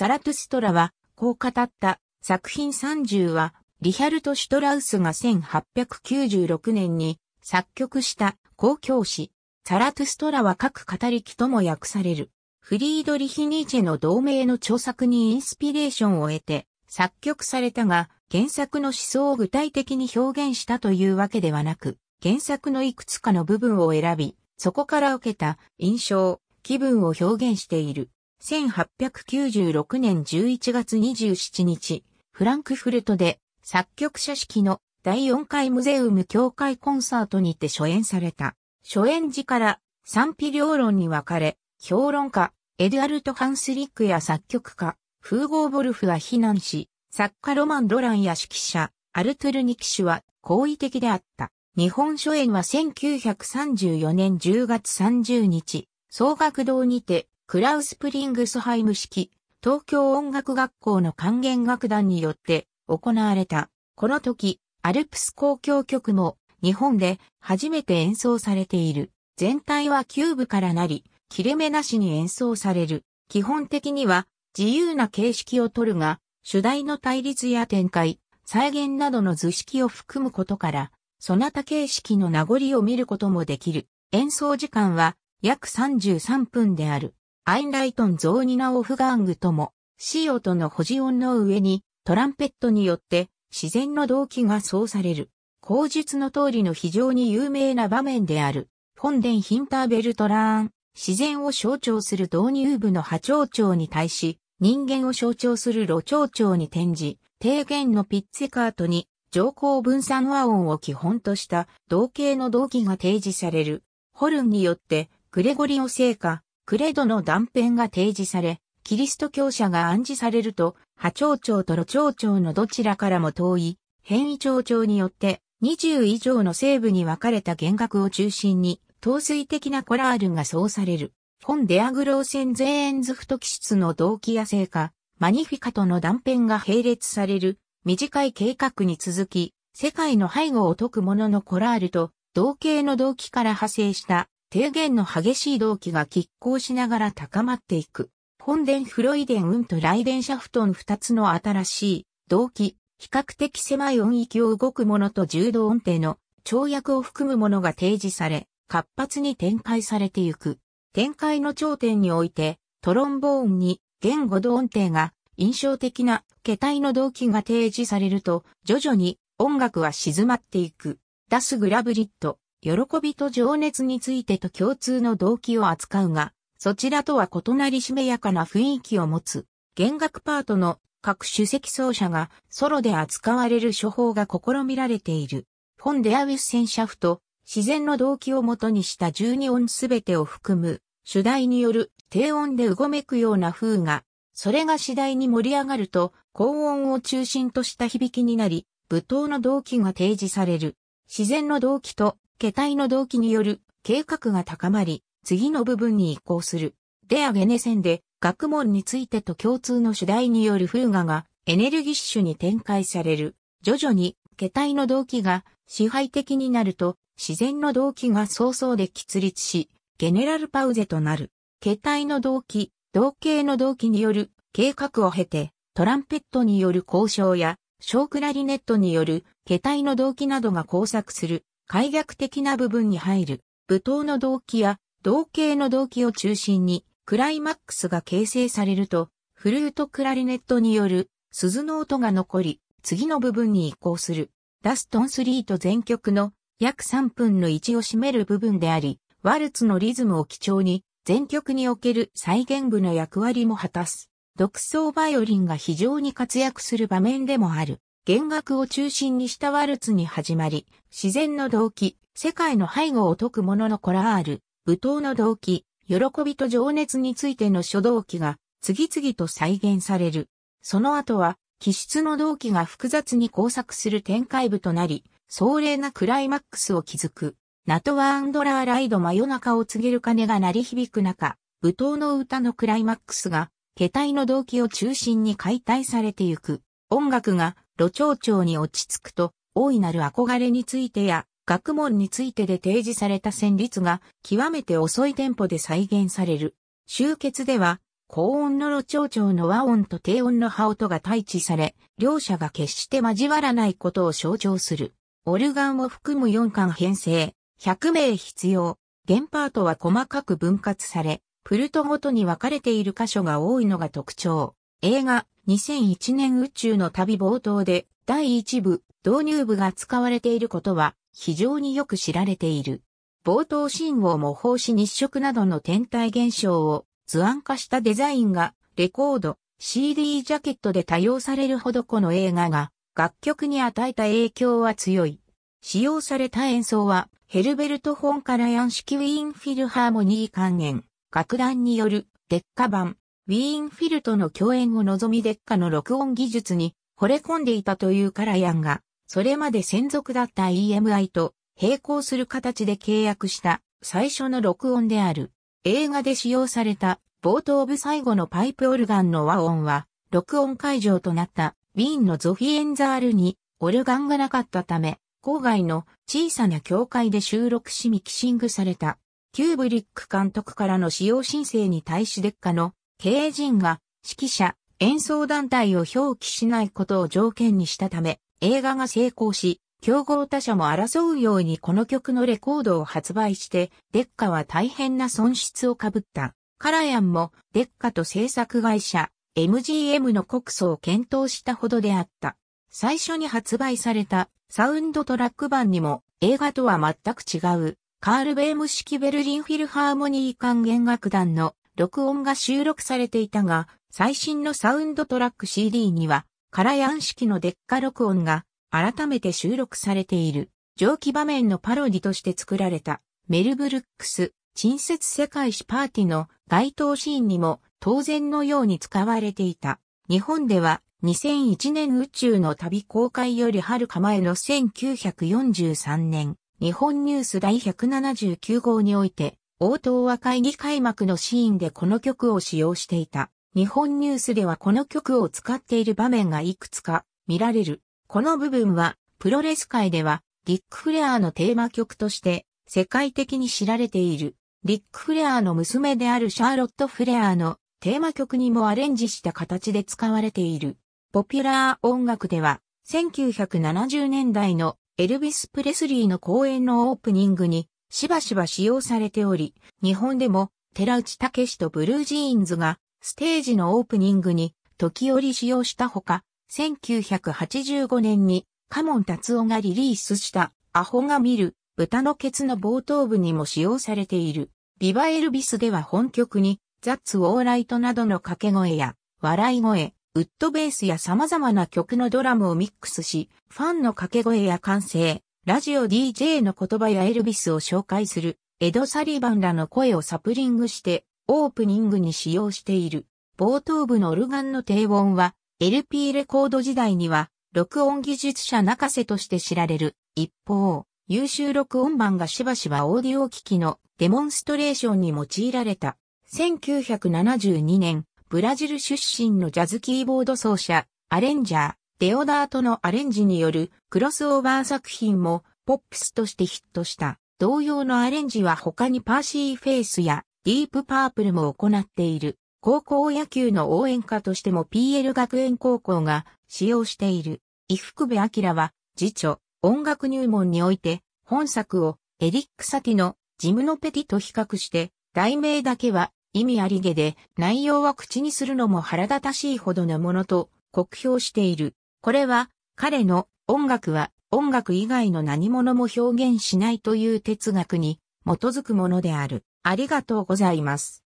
ザラトゥストラは、こう語った作品30は、リヒャルト・シュトラウスが1896年に作曲した公共詩、ザラトゥストラは各語り木とも訳される。フリードリヒ・ニーチェの同盟の著作にインスピレーションを得て作曲されたが、原作の思想を具体的に表現したというわけではなく、原作のいくつかの部分を選び、そこから受けた印象、気分を表現している。1896年11月27日、フランクフルトで作曲者式の第4回ムゼウム協会コンサートにて初演された。初演時から賛否両論に分かれ、評論家、エドアルト・ハンスリックや作曲家、フーゴー・ボルフは非難し、作家ロマン・ロランや指揮者、アルトゥル・ニキシュは好意的であった。日本初演は1934年10月30日、総学堂にてクラウス・プリングスハイム式、東京音楽学校の管弦楽団によって行われた。この時、アルプス交響曲も日本で初めて演奏されている。全体はキューブからなり、切れ目なしに演奏される。基本的には自由な形式をとるが、主題の対立や展開、再現などの図式を含むことから、そなた形式の名残を見ることもできる。演奏時間は約33分である。アインライトン・ゾーニナ・オフガングとも、シオとの保持音の上に、トランペットによって自然の動機がそうされる。口述の通りの非常に有名な場面である。本殿ヒンターベルトラーン、自然を象徴する導入部の波長長に対し、人間を象徴する路長長に転じ、低減のピッツェカートに、上行分散和音を基本とした同型の動機が提示される。ホルンによって、グレゴリオ聖歌、クレドの断片が提示され、キリスト教者が暗示されると、波長長と路長長のどちらからも遠い、変異長長によって、20以上の西部に分かれた弦楽を中心に、陶水的なコラールがそうされる。本デアグローセンゼーンズフト記出の動機や成果、マニフィカとの断片が並列される、短い計画に続き、世界の背後を解く者ののコラールと、同型の動機から派生した低減の激しい動機が拮抗しながら高まっていく。本殿フロイデン運とライデンシャフトン2つの新しい動機、比較的狭い音域を動くものと重道音程の跳躍を含むものが提示され、活発に展開されていく。展開の頂点において、トロンボーンに言語度音程が印象的な桁体の動機が提示されると、徐々に音楽は静まっていく。ダス・グラブリッド。喜びと情熱についてと共通の動機を扱うが、そちらとは異なりしめやかな雰囲気を持つ、弦楽パートの各主席奏者がソロで扱われる処方が試みられている。フォン・デアウィス・センシャフト、自然の動機をもとにした12音すべてを含む、主題による低音でうごめくような風が、それが次第に盛り上がると、高音を中心とした響きになり、舞踏の動機が提示される。自然の動機と下体の動機による計画が高まり、次の部分に移行する。デアゲネ戦で学問についてと共通の主題による風ガがエネルギッシュに展開される。徐々に下体の動機が支配的になると自然の動機が早々で喫立し、ゲネラルパウゼとなる。下体の動機、同型の動機による計画を経て、トランペットによる交渉や、小クラリネットによる、下体の動機などが交錯する、解逆的な部分に入る、舞踏の動機や動型の動機を中心に、クライマックスが形成されると、フルートクラリネットによる鈴の音が残り、次の部分に移行する。ダストンスリーと全曲の約3分の1を占める部分であり、ワルツのリズムを基調に、全曲における再現部の役割も果たす。独奏バイオリンが非常に活躍する場面でもある。弦楽を中心にしたワルツに始まり、自然の動機、世界の背後を解く者のコラール、舞踏の動機、喜びと情熱についての書動機が次々と再現される。その後は、気質の動機が複雑に交錯する展開部となり、壮麗なクライマックスを築く。ナトワアンドラーライド真夜中を告げる鐘が鳴り響く中、舞踏の歌のクライマックスが、下体の動機を中心に解体されてゆく。音楽が路町長に落ち着くと、大いなる憧れについてや、学問についてで提示された旋律が、極めて遅いテンポで再現される。集結では、高音の路町長の和音と低音の葉音が対地され、両者が決して交わらないことを象徴する。オルガンを含む4巻編成、100名必要。原パートは細かく分割され、プルトごとに分かれている箇所が多いのが特徴。映画、2001年宇宙の旅冒頭で第1部導入部が使われていることは非常によく知られている。冒頭信号模倣し日食などの天体現象を図案化したデザインがレコード、CD ジャケットで多用されるほどこの映画が楽曲に与えた影響は強い。使用された演奏はヘルベルト・フォン・カラヤン式ウィーンフィルハーモニー還元楽団によるデッカ版、ウィーンフィルとの共演を望みデッカの録音技術に惚れ込んでいたというカラヤンが、それまで専属だった EMI と並行する形で契約した最初の録音である。映画で使用された冒頭部最後のパイプオルガンの和音は、録音会場となったウィーンのゾフィエンザールにオルガンがなかったため、郊外の小さな教会で収録しミキシングされた。キューブリック監督からの使用申請に対しデッカの経営陣が指揮者、演奏団体を表記しないことを条件にしたため、映画が成功し、競合他社も争うようにこの曲のレコードを発売して、デッカは大変な損失をかぶった。カラヤンもデッカと制作会社 MGM の告訴を検討したほどであった。最初に発売されたサウンドトラック版にも映画とは全く違うカール・ベーム式ベルリンフィルハーモニー管弦楽団の録音が収録されていたが、最新のサウンドトラック CD には、カラヤン式のデッカ録音が改めて収録されている。上記場面のパロディとして作られたメルブルックス、近接世界史パーティの該当シーンにも当然のように使われていた。日本では2001年宇宙の旅公開よりはるか前の1943年、日本ニュース第179号において、応答は会議開幕のシーンでこの曲を使用していた。日本ニュースではこの曲を使っている場面がいくつか見られる。この部分は、プロレス界では、リック・フレアのテーマ曲として、世界的に知られている。リック・フレアの娘であるシャーロット・フレアのテーマ曲にもアレンジした形で使われている。ポピュラー音楽では、1970年代のエルビス・プレスリーの公演のオープニングにしばしば使用されており、日本でも寺内武とブルージーンズがステージのオープニングに時折使用したほか、1985年にカモン達夫がリリースしたアホが見る豚のケツの冒頭部にも使用されている。ビバエルビスでは本曲にザッツ・オーライトなどの掛け声や笑い声、ウッドベースや様々な曲のドラムをミックスし、ファンの掛け声や歓声、ラジオ DJ の言葉やエルビスを紹介する、エド・サリバンらの声をサプリングして、オープニングに使用している。冒頭部のオルガンの低音は、LP レコード時代には、録音技術者泣かせとして知られる。一方、優秀録音版がしばしばオーディオ機器のデモンストレーションに用いられた。1972年、ブラジル出身のジャズキーボード奏者、アレンジャー、デオダートのアレンジによるクロスオーバー作品もポップスとしてヒットした。同様のアレンジは他にパーシーフェイスやディープパープルも行っている。高校野球の応援歌としても PL 学園高校が使用している。伊福部明は、辞書、音楽入門において、本作をエリック・サティのジムノペティと比較して、題名だけは意味ありげで、内容は口にするのも腹立たしいほどのものと、酷評している。これは彼の音楽は音楽以外の何者も表現しないという哲学に基づくものである。ありがとうございます。